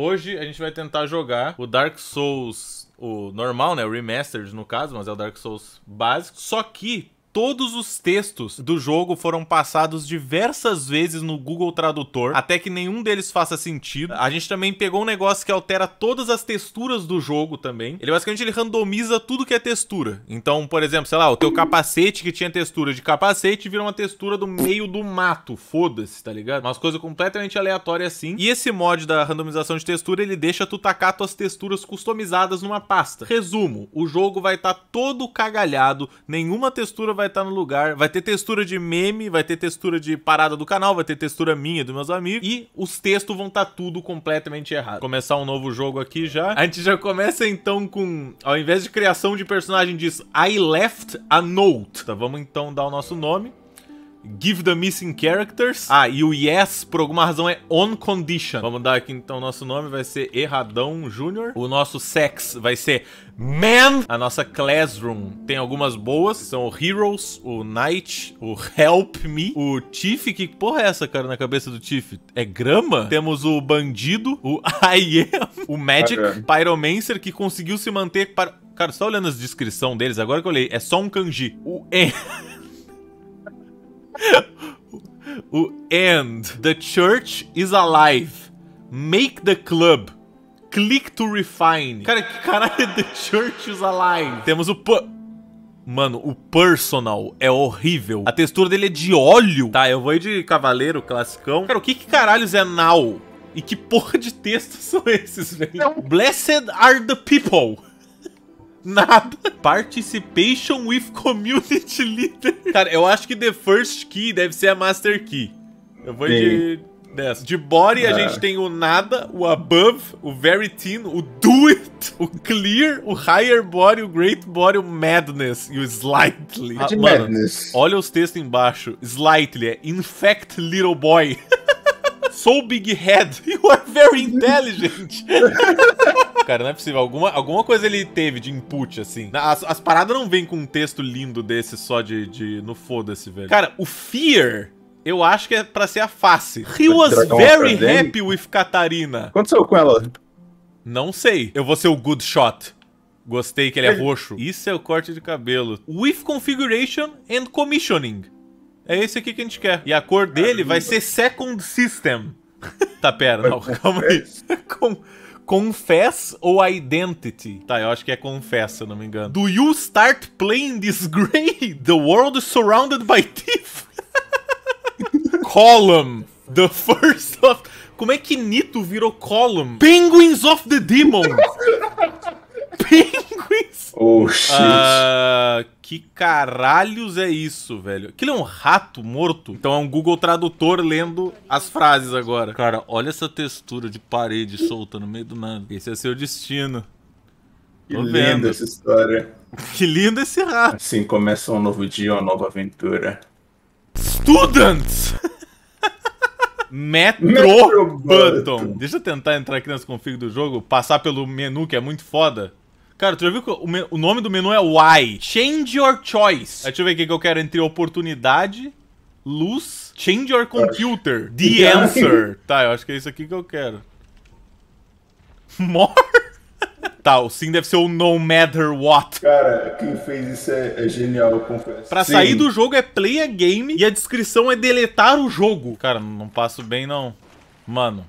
Hoje a gente vai tentar jogar o Dark Souls, o normal, né? O Remastered no caso, mas é o Dark Souls básico. Só que todos os textos do jogo foram passados diversas vezes no Google Tradutor, até que nenhum deles faça sentido. A gente também pegou um negócio que altera todas as texturas do jogo também. Ele basicamente ele randomiza tudo que é textura. Então, por exemplo, sei lá, o teu capacete que tinha textura de capacete virou uma textura do meio do mato. Foda-se, tá ligado? Umas coisas completamente aleatórias assim. E esse mod da randomização de textura, ele deixa tu tacar tuas texturas customizadas numa pasta. Resumo, o jogo vai estar tá todo cagalhado, nenhuma textura vai estar tá no lugar. Vai ter textura de meme, vai ter textura de parada do canal, vai ter textura minha, dos meus amigos. E os textos vão estar tá tudo completamente errado. Começar um novo jogo aqui já. A gente já começa então com, ao invés de criação de personagem, diz I left a note. Tá, vamos então dar o nosso nome. Give the Missing Characters. Ah, e o Yes, por alguma razão, é On Condition. Vamos dar aqui, então, o nosso nome vai ser Erradão Júnior. O nosso Sex vai ser Man. A nossa Classroom tem algumas boas, são o Heroes, o Knight, o Help Me, o Tiff. Que porra é essa, cara, na cabeça do Tiff? É grama? Temos o Bandido, o I Am, o Magic, o Pyromancer, que conseguiu se manter para... Cara, só olhando as descrição deles, agora que eu olhei, é só um kanji. O... o And. The church is alive. Make the club. Click to refine. Cara, que caralho é The Church is Alive? Temos o pu... Mano, o personal é horrível. A textura dele é de óleo. Tá, eu vou ir de cavaleiro, classicão. Cara, o que, que caralhos é now? E que porra de texto são esses, velho? Blessed are the people. Nada. Participation with Community Leader. Cara, eu acho que the first key deve ser a Master Key. Eu vou de... Dessa. De body ah. a é. gente tem o nada, o above, o very thin, o do it, o clear, o higher body, o great body, o madness e o slightly. A, ah, mano, madness. olha os textos embaixo. Slightly é infect little boy. so big head, you are very intelligent. cara. Não é possível. Alguma, alguma coisa ele teve de input, assim. As, as paradas não vêm com um texto lindo desse só de, de no foda-se, velho. Cara, o Fear eu acho que é pra ser a face. He was very happy with Katarina O que aconteceu com ela? Não sei. Eu vou ser o good shot. Gostei que ele é roxo. Isso é o corte de cabelo. With configuration and commissioning. É esse aqui que a gente quer. E a cor dele vai ser second system. tá, pera, não, calma aí. Com... Confess ou Identity? Tá, eu acho que é Confess, se eu não me engano. Do you start playing this grey? The world surrounded by thief? Column. The first of... Como é que Nito virou Column? Penguins of the Demons. Penguins. Oh, shit. Uh que caralhos é isso, velho? Aquilo é um rato morto? Então é um Google Tradutor lendo as frases agora. Cara, olha essa textura de parede solta no meio do nada. Esse é seu destino. Que linda essa história. Que lindo esse rato. Assim começa um novo dia, uma nova aventura. Students! Metro, Metro Button. Button. Deixa eu tentar entrar aqui nas config do jogo, passar pelo menu que é muito foda. Cara, tu já viu que o, o nome do menu é Why? Change your choice. É, deixa eu ver o que, que eu quero entre oportunidade, luz, change your computer, the answer. Tá, eu acho que é isso aqui que eu quero. More? Tá, o sim deve ser o no matter what. Cara, quem fez isso é, é genial, eu confesso. Pra sim. sair do jogo é play a game e a descrição é deletar o jogo. Cara, não passo bem não. Mano,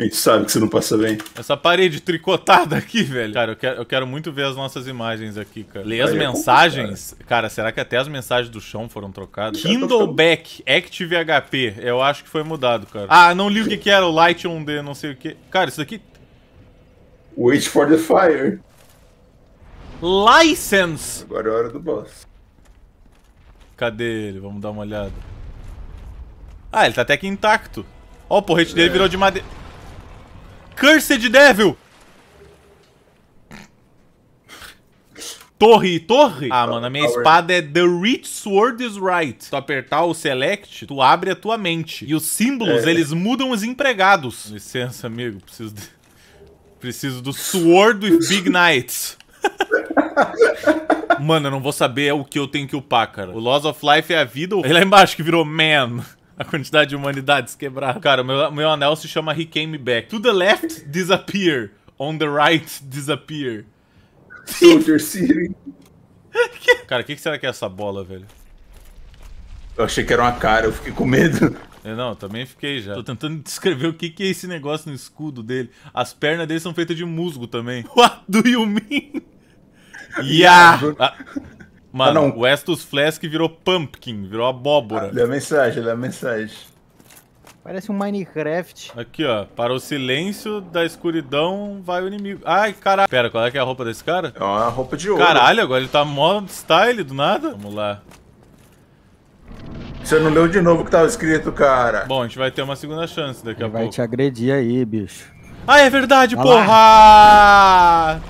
a gente sabe que você não passa bem. Essa parede tricotada aqui, velho. Cara, eu quero, eu quero muito ver as nossas imagens aqui, cara. Ler as é mensagens. cara. será que até as mensagens do chão foram trocadas? Kindleback tá Kindle Back Active HP. Eu acho que foi mudado, cara. Ah, não li o que, que era o Light 1D, não sei o que. Cara, isso daqui. Wait for the fire. License! Agora é a hora do boss. Cadê ele? Vamos dar uma olhada. Ah, ele tá até aqui intacto. Ó, o porrete dele virou de madeira. Cursed Devil! Torre, torre? Ah, mano, a minha espada é The Rich Sword is Right. Tu apertar o Select, tu abre a tua mente. E os símbolos, é. eles mudam os empregados. Licença, amigo, preciso de... Preciso do Sword with Big Knights. mano, eu não vou saber o que eu tenho que upar, cara. O Loss of Life é a vida. Ele lá embaixo que virou Man a quantidade de humanidades quebrada. Cara, meu, meu anel se chama He Came Back. To the left, disappear. On the right, disappear. Soldier City. Cara, o que, que será que é essa bola, velho? Eu achei que era uma cara, eu fiquei com medo. Eu não, também fiquei já. Tô tentando descrever o que, que é esse negócio no escudo dele. As pernas dele são feitas de musgo também. What do you mean? yeah! Ah, Mano, ah, não. o Estus Flask virou pumpkin, virou abóbora. Ah, lê a mensagem, lê a mensagem. Parece um Minecraft. Aqui, ó. Para o silêncio da escuridão vai o inimigo. Ai, caralho. Pera, qual é que é a roupa desse cara? É uma roupa de ouro. Caralho, agora ele tá mó style do nada. Vamos lá. Você não leu de novo o que tava escrito, cara. Bom, a gente vai ter uma segunda chance daqui ele a vai pouco. Vai te agredir aí, bicho. Ah, é verdade, Olha porra! Lá.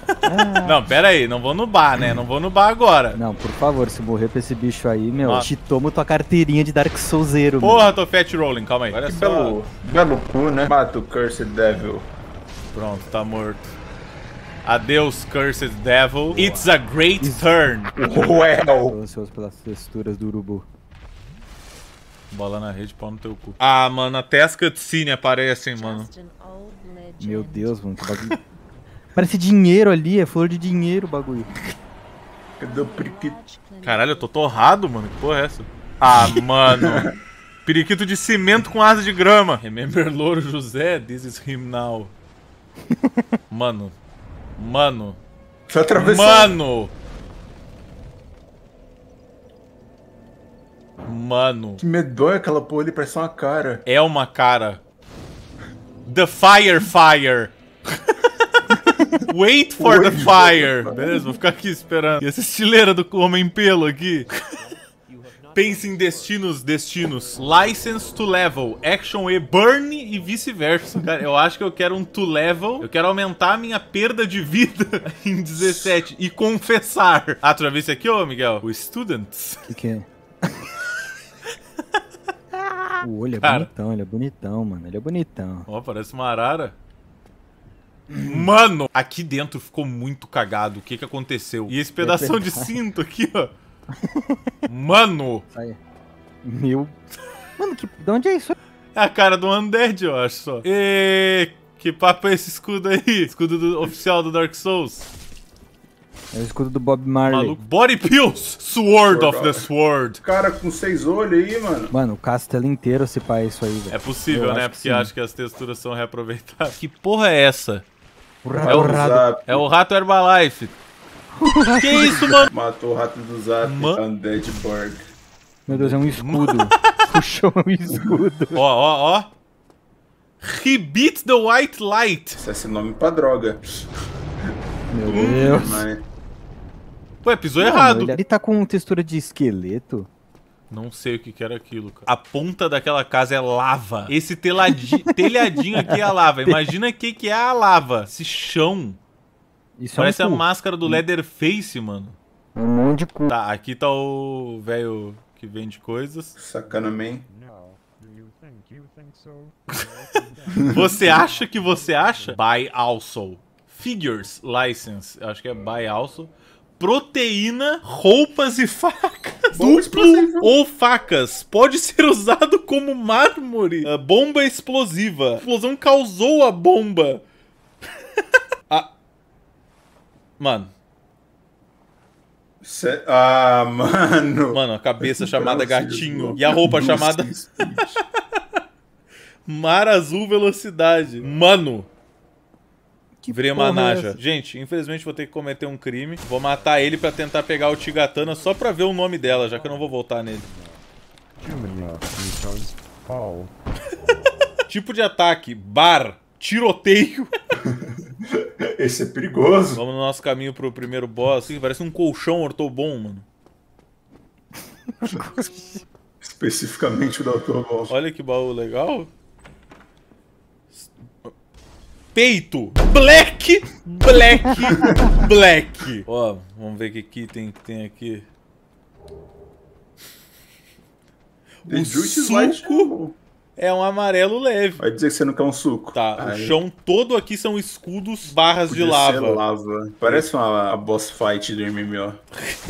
Não, pera aí, não vou no bar, né? Não vou no bar agora. Não, por favor, se morrer pra esse bicho aí, meu, Nossa. te tomo tua carteirinha de Dark Soulsero. Porra, meu. tô fat rolling, calma aí. Olha que só. Belo, belo cu, né? Mata o Cursed Devil. Pronto, tá morto. Adeus, Cursed Devil. Boa. It's a great Isso. turn. Well. Tô ansioso pelas texturas do urubu. Bola na rede, pau no teu cu. Ah, mano, até as cutscenes aparecem, mano. Meu Deus, mano, que bagulho. Parece dinheiro ali, é flor de dinheiro o bagulho. Cadê é o periquito? Caralho, eu tô torrado, mano. Que porra é essa? Ah, mano. periquito de cimento com asa de grama. Remember Louro José, this is him now. Mano. Mano. só atravessou. Mano. Mano. Que medonha aquela porra ali, parece uma cara. É uma cara. The Fire Fire. Wait for the fire. Beleza, vou ficar aqui esperando. E essa estileira do homem pelo aqui. Pense em destinos, destinos. License to level, action e burn e vice-versa. Cara, eu acho que eu quero um to level. Eu quero aumentar a minha perda de vida em 17 e confessar. Ah, tu já viu isso aqui, ô Miguel? O students. O que, que é? o olho é cara. bonitão, ele é bonitão, mano. Ele é bonitão. Ó, oh, parece uma arara. Mano, aqui dentro ficou muito cagado. O que que aconteceu? E esse pedaço de cinto aqui, ó. Mano! Aí. Meu. Mano, que... de onde é isso? É a cara do Undead, eu acho só. E... Que papo é esse escudo aí? Escudo do... oficial do Dark Souls. É o escudo do Bob Marley. Maluco. Body Pills! Sword, of the Sword. Cara com seis olhos aí, mano. Mano, o castelo inteiro se pá é isso aí, velho. É possível, eu né? Acho Porque acho que as texturas são reaproveitadas. Que porra é essa? O rato, é o, rato. É o rato Herbalife. que isso, mano? Matou o rato do Zap, Man... Undead Bird. Meu Deus, é um escudo. Puxou um escudo. Ó, ó, ó. He beat the white light. Isso é esse nome pra droga. Meu Deus. Ué, pisou Não, errado. Ele tá com textura de esqueleto. Não sei o que, que era aquilo, cara. A ponta daquela casa é lava. Esse telhadinho aqui é a lava. Imagina o que, que é a lava. Esse chão. Isso Parece é um a máscara do Leatherface, mano. Um monte de cu. Tá, aqui tá o velho que vende coisas. Sacana man. você acha que você acha? Buy also. Figures license. acho que é buy also proteína, roupas e facas. Duplo ou facas. Pode ser usado como mármore. A bomba explosiva. A explosão causou a bomba. Mano. Cê... Ah, mano. Mano, a cabeça é chamada gatinho. E a roupa chamada. Mar azul velocidade. Mano. Que Virei uma é naja. É Gente, infelizmente vou ter que cometer um crime. Vou matar ele pra tentar pegar o Tigatana só pra ver o nome dela, já que eu não vou voltar nele. tipo de ataque, bar, tiroteio. Esse é perigoso. Vamos no nosso caminho pro primeiro boss. Parece um colchão ortobom, mano. Especificamente o da Autobot. Olha que baú legal peito. Black, black, black. Ó, vamos ver o que tem, tem aqui. O suco né, é um amarelo leve. Vai dizer que você não quer um suco. Tá, o chão todo aqui são escudos, barras Podia de lava. lava. Parece uma boss fight do MMO.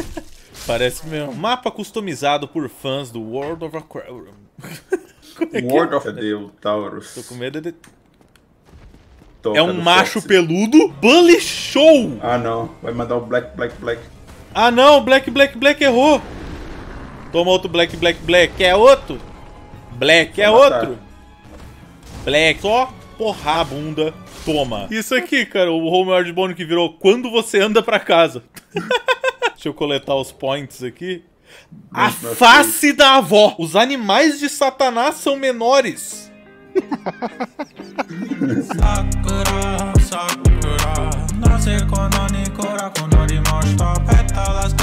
Parece mesmo. Mapa customizado por fãs do World of Aquarium. É World of the é? Taurus. Tô com medo de então, é um macho peludo. Bully Show! Ah, não. Vai mandar o Black, Black, Black. Ah, não. Black, Black, Black errou. Toma outro Black, Black, Black. É outro. Black quer é outro. Black. Só porrar a bunda. Toma. Isso aqui, cara, o Home Bone que virou quando você anda pra casa. Deixa eu coletar os points aqui. a face da avó. Os animais de Satanás são menores. Sakura, sakura, nace con anicora, con rimasta, petalas